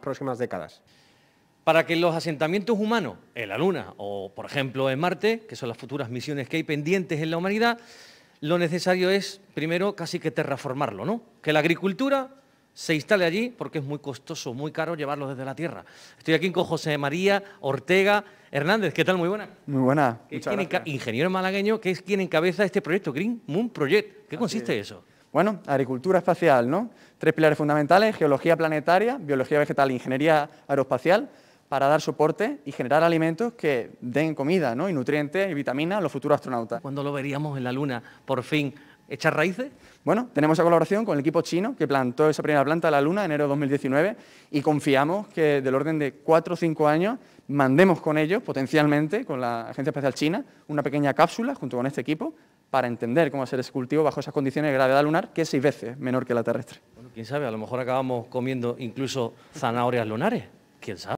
próximas décadas. Para que los asentamientos humanos en la Luna o, por ejemplo, en Marte, que son las futuras misiones que hay pendientes en la humanidad, lo necesario es, primero, casi que terraformarlo, ¿no? Que la agricultura se instale allí porque es muy costoso, muy caro llevarlo desde la tierra. Estoy aquí con José María Ortega Hernández. ¿Qué tal? Muy buena. Muy buena. Ingeniero malagueño, que es quien encabeza este proyecto, Green Moon Project. ¿Qué consiste eso? Bueno, agricultura espacial, ¿no? Tres pilares fundamentales, geología planetaria, biología vegetal e ingeniería aeroespacial, para dar soporte y generar alimentos que den comida ¿no? y nutrientes y vitaminas a los futuros astronautas. ¿Cuándo lo veríamos en la Luna, por fin, echar raíces? Bueno, tenemos esa colaboración con el equipo chino que plantó esa primera planta de la Luna en enero de 2019 y confiamos que del orden de cuatro o cinco años mandemos con ellos, potencialmente, con la Agencia Espacial China, una pequeña cápsula junto con este equipo para entender cómo hacer ese cultivo bajo esas condiciones de gravedad lunar, que es seis veces menor que la terrestre. quién sabe, a lo mejor acabamos comiendo incluso zanahorias lunares, quién sabe.